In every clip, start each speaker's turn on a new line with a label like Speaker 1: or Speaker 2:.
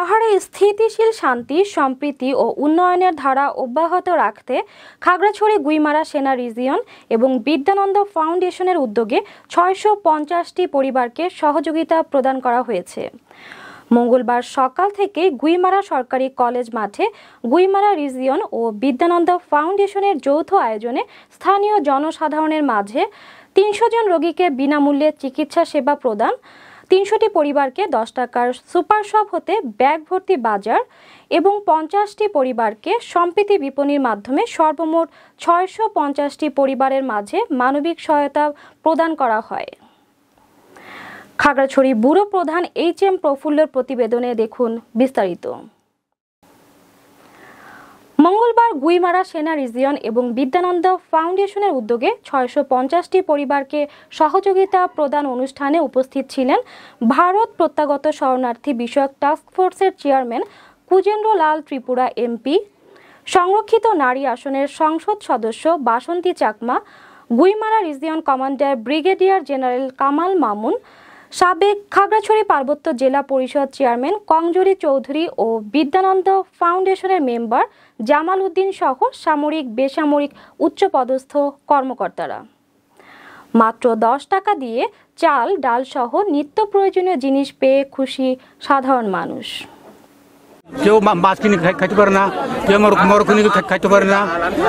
Speaker 1: পাহাড়ে স্থিতিশীল শান্তি সম্প্রীতি ও উন্নয়নের ধারা অব্যাহত রাখতে খাগড়াছড়ি গুইমারা সেনা রিজিয়ন এবং বিদ্যানন্দ ফাউন্ডেশনের উদ্যোগে ছয়শো পঞ্চাশটি পরিবারকে সহযোগিতা প্রদান করা হয়েছে মঙ্গলবার সকাল থেকে গুইমারা সরকারি কলেজ মাঠে গুইমারা রিজিয়ন ও বিদ্যানন্দ ফাউন্ডেশনের যৌথ আয়োজনে স্থানীয় জনসাধারণের মাঝে তিনশো জন রোগীকে বিনামূল্যে চিকিৎসা সেবা প্রদান তিনশোটি পরিবারকে দশ টাকার সুপার শপ হতে ব্যাগ ভর্তি বাজার এবং পঞ্চাশটি পরিবারকে সম্প্রীতি বিপণির মাধ্যমে সর্বমোট ছয়শো পঞ্চাশটি পরিবারের মাঝে মানবিক সহায়তা প্রদান করা হয় খাগড়াছড়ি ব্যুরো প্রধান এইচ এম প্রফুল্লর প্রতিবেদনে দেখুন বিস্তারিত মঙ্গলবার গুইমারা সেনা রিজিয়ন এবং বিদ্যানন্দ ফাউন্ডেশনের উদ্যোগে ছয়শো পঞ্চাশটি পরিবারকে সহযোগিতা প্রদান অনুষ্ঠানে উপস্থিত ছিলেন ভারত প্রত্যাগত শরণার্থী বিষয়ক টাস্কফোর্সের চেয়ারম্যান কুজেন্দ্র লাল ত্রিপুরা এমপি সংরক্ষিত নারী আসনের সংসদ সদস্য Basanti Chakma Guimara region commander brigadier general Kamal Mamun সাবেক খাগড়াছড়ি পার্বত্য জেলা পরিষদ চেয়ারম্যান কংজুরি চৌধুরী ও বিদ্যানন্দ ফাউন্ডেশনের মেম্বার জামাল উদ্দিন সহ সামরিক বেসামরিক উচ্চপদস্থ কর্মকর্তারা মাত্র দশ টাকা দিয়ে চাল ডালসহ নিত্য প্রয়োজনীয় জিনিস পেয়ে খুশি সাধারণ মানুষ কেউ মাছ কিনে খাইতে পারে না কেউ মরক কিনে খাইতে পারে না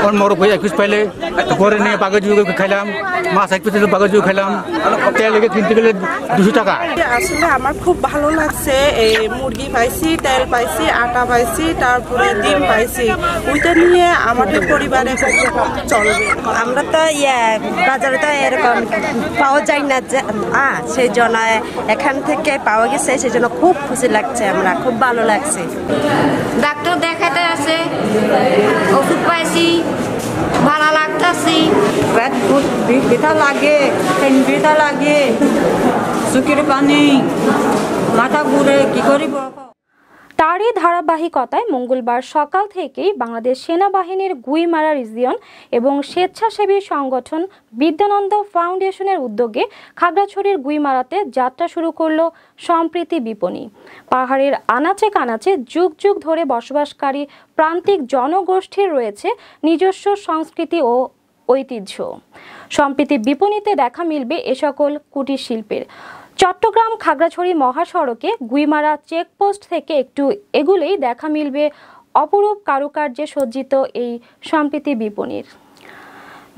Speaker 1: কারণ মরক একুশ এক পিস পাইলে ঘরে নিয়ে বাগজ খাইলাম মাছ এক পিস বাগজ খাইলাম তেল কিনতে গেলে দুশো টাকা আসলে আমার খুব ভালো লাগছে এই মুরগি পাইছি তেল পাইছি আটা পাইছি তারপরে ডিম পাইছি ওইটা নিয়ে আমাদের পরিবারে চলবে আমরা তো ইয়ে বাজারে তো এরকম পাওয়া যায় না যে সেই জন্য এখান থেকে পাওয়া গেছে সেই জন্য খুব খুশি লাগছে আমরা খুব ভালো লাগছে ডাক্তার দেখাতে আছে ওষুধ পাইছি ভাড়া লাগতেছি পেট বুট ব্যথা লাগে পেন ব্যথা লাগে চুকির পানি মাথা ঘুরে কি করিব তারই ধারাবাহিকতায় মঙ্গলবার সকাল থেকেই বাংলাদেশ সেনাবাহিনীর গুইমারা রিজিয়ন এবং স্বেচ্ছাসেবী সংগঠন বিদ্যানন্দ ফাউন্ডেশনের উদ্যোগে খাগড়াছড়ির গুইমারাতে যাত্রা শুরু করল সম্প্রীতি বিপণী পাহাড়ের আনাচে কানাচে যুগ যুগ ধরে বসবাসকারী প্রান্তিক জনগোষ্ঠীর রয়েছে নিজস্ব সংস্কৃতি ও ঐতিহ্য সম্প্রীতি বিপণীতে দেখা মিলবে এ সকল কুটির শিল্পের চট্টগ্রাম খাগড়াছড়ি মহাসড়কে গুইমারা চেকপোস্ট থেকে একটু এগুলেই দেখা মিলবে অপরূপ কারুকার্যে সজ্জিত এই সম্প্রীতি বিপণীর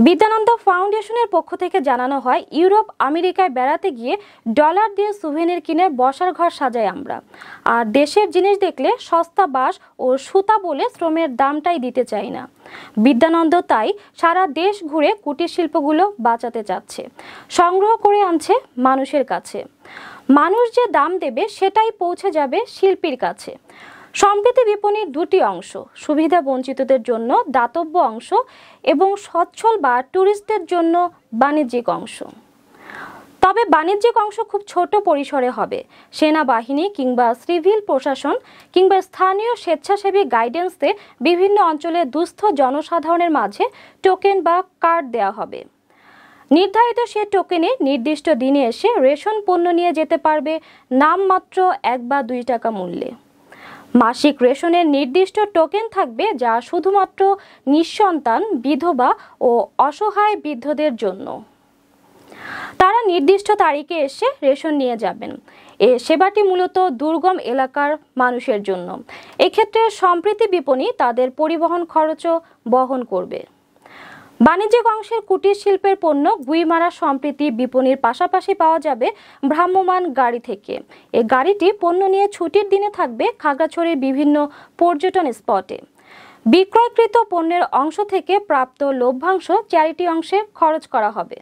Speaker 1: বিদ্যানন্দ ফাউন্ডেশনের পক্ষ থেকে জানানো হয় ইউরোপ আমেরিকায় বেড়াতে গিয়ে ডলার দিয়ে সুভেনের কিনে বসার ঘর সাজাই আমরা আর দেশের জিনিস দেখলে সস্তা বাস ও সুতা বলে শ্রমের দামটাই দিতে চাই না বিদ্যানন্দ তাই সারা দেশ ঘুরে কুটির শিল্পগুলো বাঁচাতে চাচ্ছে সংগ্রহ করে আনছে মানুষের কাছে মানুষ যে দাম দেবে সেটাই পৌঁছে যাবে শিল্পীর কাছে সম্প্রীতি বিপণির দুটি অংশ সুবিধা বঞ্চিতদের জন্য দাতব্য অংশ এবং সচ্ছল বা ট্যুরিস্টদের জন্য বাণিজ্যিক অংশ তবে বাণিজ্যিক অংশ খুব ছোট পরিসরে হবে সেনাবাহিনী কিংবা সিভিল প্রশাসন কিংবা স্থানীয় স্বেচ্ছাসেবী গাইডেন্সে বিভিন্ন অঞ্চলে দুস্থ জনসাধারণের মাঝে টোকেন বা কার্ড দেওয়া হবে নির্ধারিত সে টোকেনে নির্দিষ্ট দিনে এসে রেশন পণ্য নিয়ে যেতে পারবে নামমাত্র এক বা দুই টাকা মূল্যে মাসিক রেশনের নির্দিষ্ট টোকেন থাকবে যা শুধুমাত্র নিঃসন্তান বিধবা ও অসহায় বৃদ্ধদের জন্য তারা নির্দিষ্ট তারিখে এসে রেশন নিয়ে যাবেন এ সেবাটি মূলত দুর্গম এলাকার মানুষের জন্য এক্ষেত্রে সম্প্রীতি বিপণী তাদের পরিবহন খরচও বহন করবে বাণিজ্যিক অংশের কুটির শিল্পের পণ্য গুইমারা সম্প্রীতি বিপণির পাশাপাশি পাওয়া যাবে ভ্রাম্যমান গাড়ি থেকে এ গাড়িটি পণ্য নিয়ে ছুটির দিনে থাকবে খাগড়াছড়ির বিভিন্ন পর্যটন স্পটে বিক্রয়কৃত পণ্যের অংশ থেকে প্রাপ্ত লভ্যাংশ চ্যারিটি অংশে খরচ করা হবে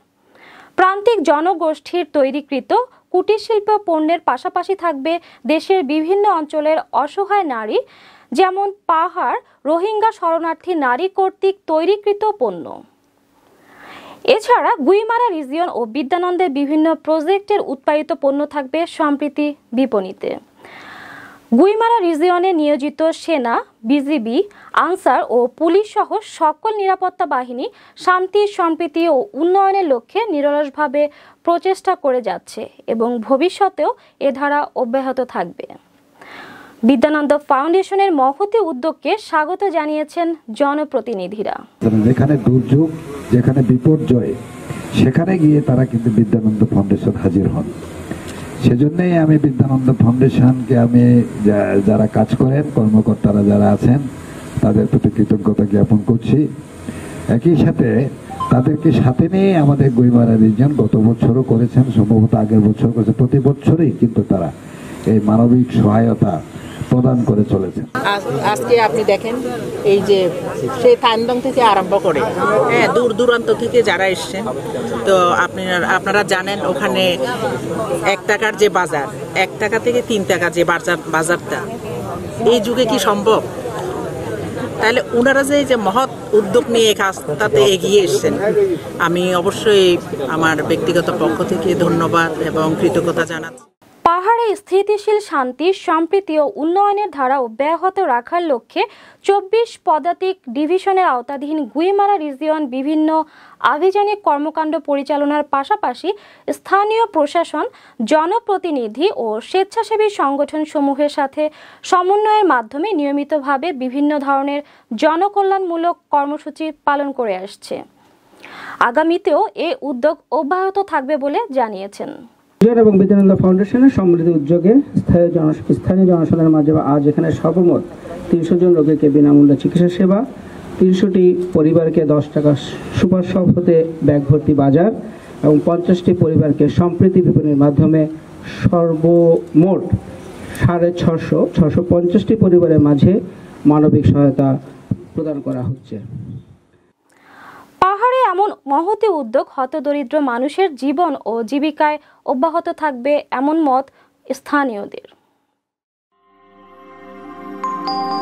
Speaker 1: প্রান্তিক জনগোষ্ঠীর তৈরিকৃত কুটির শিল্প পণ্যের পাশাপাশি থাকবে দেশের বিভিন্ন অঞ্চলের অসহায় নারী যেমন পাহাড় রোহিঙ্গা শরণার্থী নারী কর্তৃক তৈরিকৃত পণ্য এছাড়া গুইমারা রিজিয়ন ও বিদ্যানন্দের বিভিন্ন প্রজেক্টের উৎপাদিত পণ্য থাকবে সম্প্রীতি বিপণীতে গুইমারা রিজিয়নে নিয়োজিত সেনা বিজিবি আনসার ও পুলিশ সহ সকল নিরাপত্তা বাহিনী শান্তি সম্প্রীতি ও উন্নয়নের লক্ষ্যে নিরলসভাবে প্রচেষ্টা করে যাচ্ছে এবং ভবিষ্যতেও এ ধারা অব্যাহত থাকবে বিদ্যানন্দ ফাউন্ডেশনের মহতি উদ্যোগকে স্বাগত জানিয়েছেন জনপ্রতিনিধিরা যেখানে দুর্যোগ যেখানে বিপর্যয় সেখানে গিয়ে তারা কিন্তু বিদ্যানন্দ ফাউন্ডেশন হাজির হন সেজন্যই আমি বিদ্যানন্দ ফাউন্ডেশনকে আমি যারা কাজ করেন কর্মকর্তারা যারা আছেন তাদের প্রতি কৃতজ্ঞতা জ্ঞাপন করছি একই সাথে তাদেরকে সাথে নিয়ে আমাদের গইমারা রিজন গত বছরও করেছেন সম্ভবত আগের বছর করেছে প্রতি বছরই কিন্তু তারা এই মানবিক সহায়তা প্রদান করে চলেছে আজকে আপনি দেখেন এই যে সেই থানদং থেকে আরম্ভ করে হ্যাঁ দূর দূরান্ত থেকে যারা এসছেন তো আপনি আপনারা জানেন ওখানে এক টাকার যে বাজার এক টাকা থেকে তিন টাকা যে বাজার বাজারটা এই যুগে কি সম্ভব তাহলে ওনারা যে যে মহৎ উদ্যোগ নিয়ে এই কাজটাতে এগিয়ে এসছেন আমি অবশ্যই আমার ব্যক্তিগত পক্ষ থেকে ধন্যবাদ এবং কৃতজ্ঞতা জানাচ্ছি মিয়ানমারে স্থিতিশীল শান্তি সম্প্রীতি ও উন্নয়নের ধারা অব্যাহত রাখার লক্ষ্যে চব্বিশ পদাতিক ডিভিশনের আওতাধীন গুইমারা রিজিয়ন বিভিন্ন আভিযানিক কর্মকাণ্ড পরিচালনার পাশাপাশি স্থানীয় প্রশাসন জনপ্রতিনিধি ও স্বেচ্ছাসেবী সংগঠন সমূহের সাথে সমন্বয়ের মাধ্যমে নিয়মিতভাবে বিভিন্ন ধরনের জনকল্যাণমূলক কর্মসূচি পালন করে আসছে আগামীতেও এ উদ্যোগ অব্যাহত থাকবে বলে জানিয়েছেন জুয়ের এবং বিদ্যানন্দ ফাউন্ডেশনের সমৃদ্ধি উদ্যোগে স্থায়ী জন স্থানীয় জনসাধারণের মাঝে আজ এখানে সর্বমোট তিনশো জন রোগীকে বিনামূল্যে চিকিৎসা সেবা তিনশোটি পরিবারকে দশ টাকা সুপার সব হতে ব্যাগ ভর্তি বাজার এবং পঞ্চাশটি পরিবারকে সম্প্রীতি বিপণীর মাধ্যমে সর্বমোট সাড়ে ছশো ছশো পঞ্চাশটি পরিবারের মাঝে মানবিক সহায়তা প্রদান করা হচ্ছে এমন মহতি উদ্যোগ হতদরিদ্র মানুষের জীবন ও জীবিকায় অব্যাহত থাকবে এমন মত স্থানীয়দের